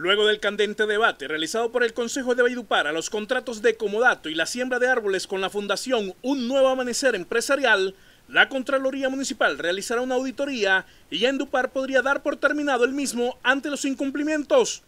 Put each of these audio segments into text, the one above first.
Luego del candente debate realizado por el Consejo de baidupar a los contratos de comodato y la siembra de árboles con la Fundación Un Nuevo Amanecer Empresarial, la Contraloría Municipal realizará una auditoría y Dupar podría dar por terminado el mismo ante los incumplimientos.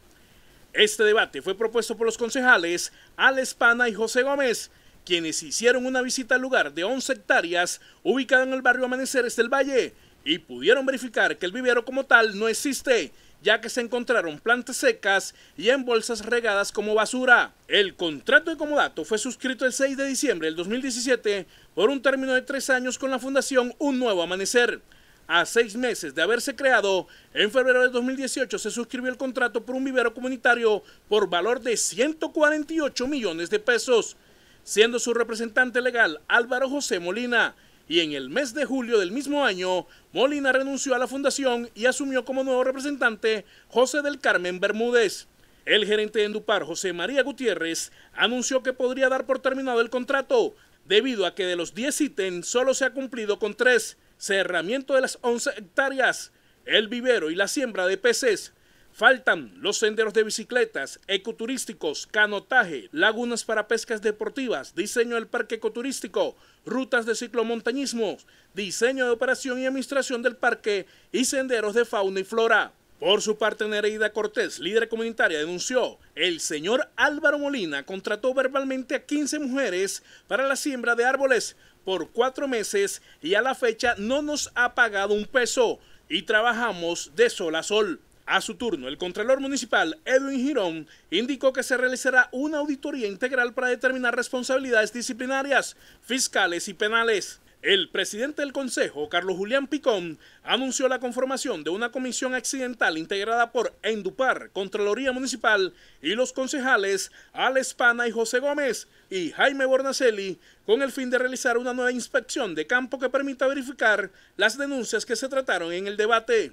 Este debate fue propuesto por los concejales Alex Pana y José Gómez, quienes hicieron una visita al lugar de 11 hectáreas ubicada en el barrio Amaneceres del Valle, y pudieron verificar que el vivero como tal no existe, ya que se encontraron plantas secas y en bolsas regadas como basura. El contrato de comodato fue suscrito el 6 de diciembre del 2017 por un término de tres años con la Fundación Un Nuevo Amanecer. A seis meses de haberse creado, en febrero de 2018 se suscribió el contrato por un vivero comunitario por valor de 148 millones de pesos, siendo su representante legal Álvaro José Molina, y en el mes de julio del mismo año, Molina renunció a la fundación y asumió como nuevo representante José del Carmen Bermúdez. El gerente de Endupar, José María Gutiérrez, anunció que podría dar por terminado el contrato, debido a que de los 10 ítems solo se ha cumplido con tres: cerramiento de las 11 hectáreas, el vivero y la siembra de peces, Faltan los senderos de bicicletas, ecoturísticos, canotaje, lagunas para pescas deportivas, diseño del parque ecoturístico, rutas de ciclomontañismo, diseño de operación y administración del parque y senderos de fauna y flora. Por su parte, Nereida Cortés, líder comunitaria, denunció, el señor Álvaro Molina contrató verbalmente a 15 mujeres para la siembra de árboles por cuatro meses y a la fecha no nos ha pagado un peso y trabajamos de sol a sol. A su turno, el Contralor Municipal, Edwin Girón, indicó que se realizará una auditoría integral para determinar responsabilidades disciplinarias, fiscales y penales. El presidente del Consejo, Carlos Julián Picón, anunció la conformación de una comisión accidental integrada por Endupar, Contraloría Municipal y los concejales Alex Pana y José Gómez y Jaime Bornacelli, con el fin de realizar una nueva inspección de campo que permita verificar las denuncias que se trataron en el debate.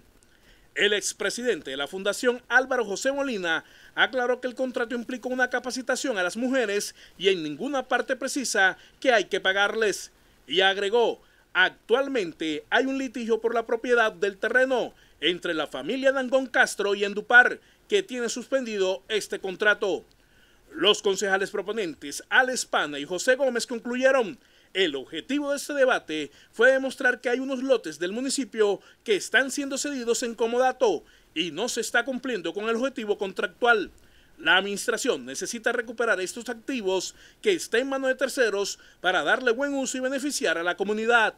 El expresidente de la Fundación Álvaro José Molina aclaró que el contrato implicó una capacitación a las mujeres y en ninguna parte precisa que hay que pagarles. Y agregó, actualmente hay un litigio por la propiedad del terreno entre la familia Dangón Castro y Endupar, que tiene suspendido este contrato. Los concejales proponentes, Alex Pana y José Gómez, concluyeron el objetivo de este debate fue demostrar que hay unos lotes del municipio que están siendo cedidos en comodato y no se está cumpliendo con el objetivo contractual. La administración necesita recuperar estos activos que están en manos de terceros para darle buen uso y beneficiar a la comunidad.